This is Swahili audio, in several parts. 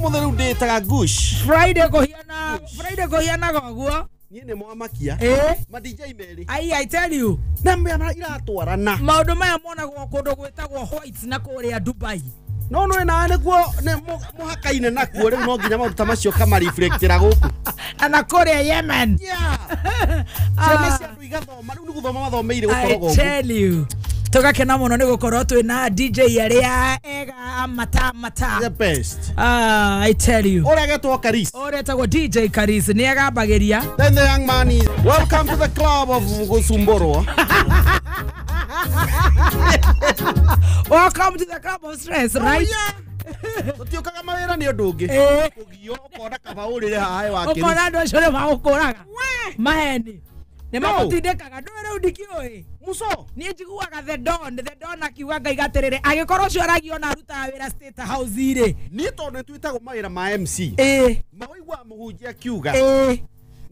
må thä rä u ndä taga friday kå hiana nä mwamakia madinjai merä aiaiteliu na iratwarana maå ndå maya monagwo kå ndå gwä tagwo na kå rä a dubai no no na nä kuo må hakaine nakuo rä u no nginya maå ndå ta macio kamareflektera gå kå ana kå rä a yemen ah. ciana cia andå igathoma rä u nä gå thoma mathomeire gå korwo tugakena må no nä gå korwo twä na dj arä a ega matamataå mata å regetwo karis å retagwo dj karis nä agambagä ria gåcumborwo Welcome to the club of stress, oh, right? Oh, yeah tutiukaga mawira ni undu ungi ugio eh. ukona kaba urire hahe wakiri ukona andu acio ni magukuraga maheni nä magåtindä kaga ndå rä u ndikä muso niä njiguaga akiuga ngaiga atä rä rä agä korwo cio aragia na arutaga wä ra state house irä niä tondå nä twätagwo mawä ra ma mc ä må hunjia kiuga ä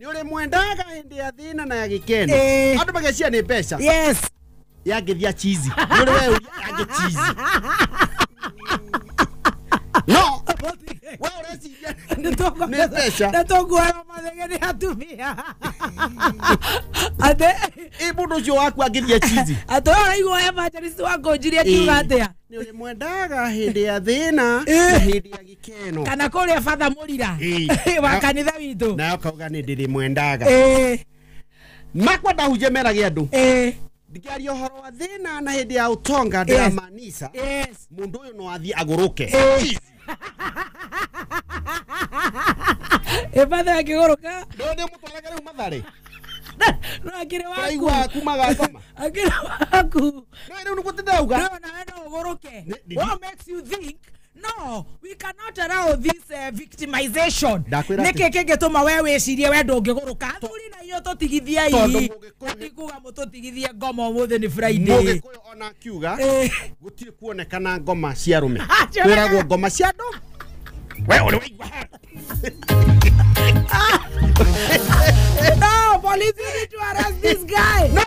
nä å rä mwendaga hä ndä ya thä na na ya gä keno andå magecia nä mbeca yangä thia yangä no we å reciria nä mbeca nĩatumia atĩ ĩ mũndũ ũcio waku angĩthiĩ chizi atĩ ũhoro igwo evangelist wakũnjirie akiuga atĩa nĩ ũrĩmwendaga hĩndĩ ya thĩna na hĩndĩ ya gĩkeno kana kũrĩa batha mũrira wa kanitha witũ nayo kauga nĩ ndĩrĩmwendaga makwenda hunje merage andũ ndikiaria horo wa thina na hindi ya utonga ndiramaanisha yes. mundu uyu no athii aguruke yes. epatha akigoroka ndonä må twaraga rä u matharä no akire waku waku magakoma akire waku no rä u nä gå tä ndauga no nawe no å gå rå ke what makes you think no we cannot allow this uh, victimization nä kä kä ngä tå ma we wä cirie we ndå ngä gå rå ka athuri na inyuå tå tigithiai ndikuga må tå tigithie ngoma å må thä nä fridaymå gä ona akiuga eh. gå tirä kuonekana ngoma cia rå me kwä ragwo ngoma cia andå we å rä waigua harass this guy. No.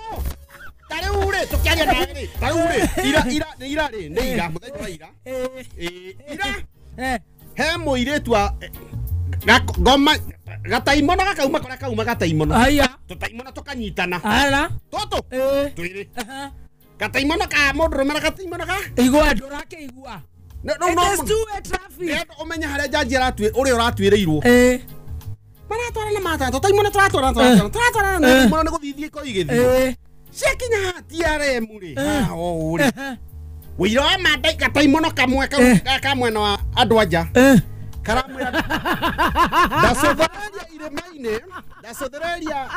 Tare ure, tukiaria nawe ri. Tare ure. Ira ira ira ri, ni ira, muthenya wa ira. Eh, ira. Eh, eh, eh, He muiritu wa ngoma gataimono gakauma kuria kauma gataimono. Aya. Tutaimono tukanyitana. Ara. Ah, Toto. Twiri. Gataimono ka mundu rumera gataimono ka. Igwa ndurake igwa. No no no. It is too a traffic. Nendo umenya haria jaji aratwi uria uratuirirwo. Eh maratwarana matanto taimona turatwarana turatwarana eh. turatwarana eh. mona ko eh. ah, wa kamwe ka wa andå anja karamwä ndacothereria irä-mainä ndacothereria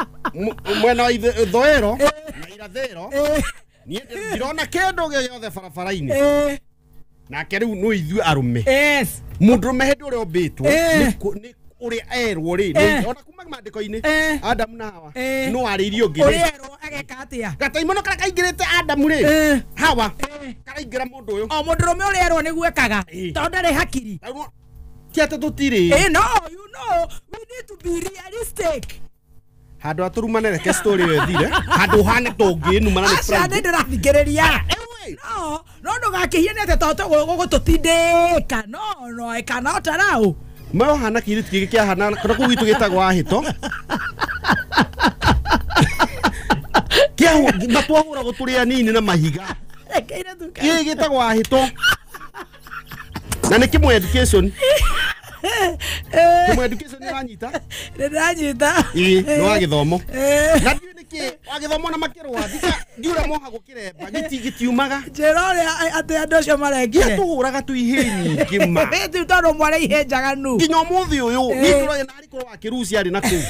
wa na irathero ndirona kä ndå barabara-inä nake rä arå me må me hä rä a uria erwo ri eh. ona kuma mandiko-ini eh. adamu na hawa eh. no aririo ngiri uria erwo ageka atia gataimono karia kaingirite adamu ri hawa karaingira mundu uyu o mundurume uria erwo niguo ekaga tondu ndari hakiri ti ati tutiri no you know we need to be realistic handå a tå rumane reke story wethire handå hane tå ngä numana nä ndärathingä rä ria no no ndå gakä hie nä atä gå tå tindä ka no no ä kana å taraå mau hana kiri kia mahana kĩirĩti gĩkĩ kĩahana na kũu gitũ gĩtagwo ahĩto na twahũragwo tũrĩ anini na mahiga kita gua hito na nĩ kĩmwe education eh. kĩmwe education ni ũranyita nĩ ndĩranyita ĩĩ nĩ wa domo eh. na wagithomo na makirwa thika ngiura moha gukiremba giti gitiumaga njira uria ati andu acio marekire tuhuraga tu iheni ngima tu tondu mware ihe njaganu nginya umuthi uyu nituroye na arikuru wa kirusi ari na kuu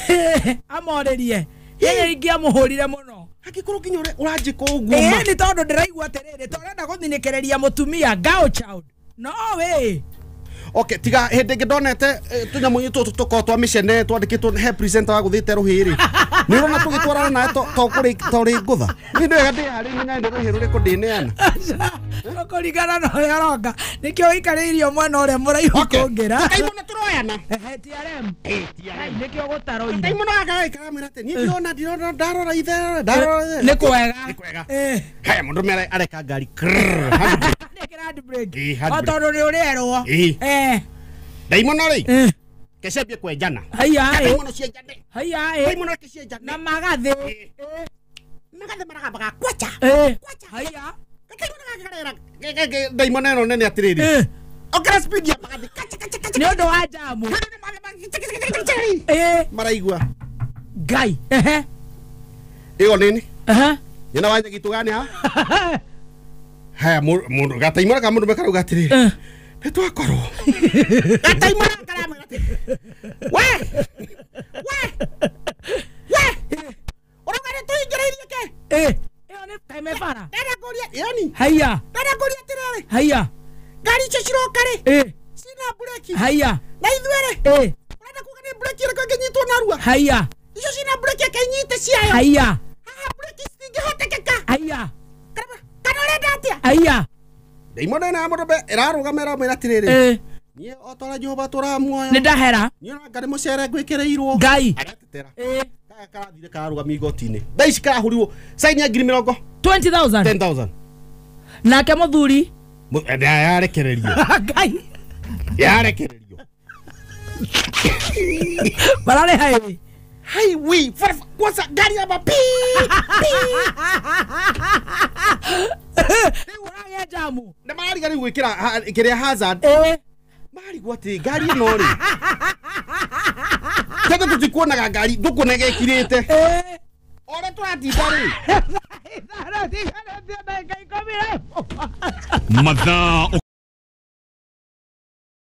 amoririe yeye ingiamuhurire muno akikorwo nginya uranjika uguo ni tondu ndiraigua atiriri torenda guthinikireria mutumia girl child no way okay tiga hindi eh, ngi ndonete eh, tunyamu itu tukoragwo twa micene twandikitwo he presenta wa guthite ruhi ri ni urona tugitwarana nae tokuri tori ngutha ni ni wega ndi hari ni nyai ruhi ruriku ndineana kuringana na uria aronga nikio ikariirio mwena uria muraihu kungira tikaimuna turoyana eh, trm nikio gutaroire taimuna gakaikaramira ati ni ndiona ndirona ndarora ithe ndarora ni kwega ni kwega haya mundu mere areka ngari Vilken handbrygg? Vad tar du då det då? Eh. Daimon rĩ kecebie kwenjana ndaimono cia njande ndaimono ke cia njande na magathĩ magathĩ maragambaga kwacha kwacha ndaimono gakarera ndaimono ĩno nene atĩrĩrĩ ongera eh. speed ya kaca kaca kacha kacha nĩ ũndũ wa njamu maraigua ngai ehe ĩyo nini nyina wa nyagitũ gani ha haya mundu gataimura ka mundu mekaru gatiriri nä twakorwo gataimura karamwä we we we å rauga nä tå ingä rä irie kä ä yo nä kaimebara ndenda kå haya ndenda kå ria tirä rä haya ngari icio ciroka rä cina mbureki haya na ithuerä å renda kuga nä mbureki ä rä kå narua haya icio cina mbureki ä kainyite ciayo haya haha mbureki citingä hotekeka haya aia ndaimono ä na må ndå ärarå mwä niä o twara jehova tå ramuoyo nä ndahera niä ona ngarä må cere ngwä kä rä irwo ngai aratetera karathire kararå gamia igoti-inä thaa ici karahå rirwo caini ya mä rongo nake må thuri eh, yarekererio ngai yarekererio marareha ä highway kwanza gari ya ũragĩa njamu na marariga rĩu gwĩkĩra kĩrĩa hazard eh. marigwo atĩ ngari ĩno rĩ tene tũtikuonaga ngari thũkũne gekirĩte eh. ũrĩa tũratinda rĩ mathaa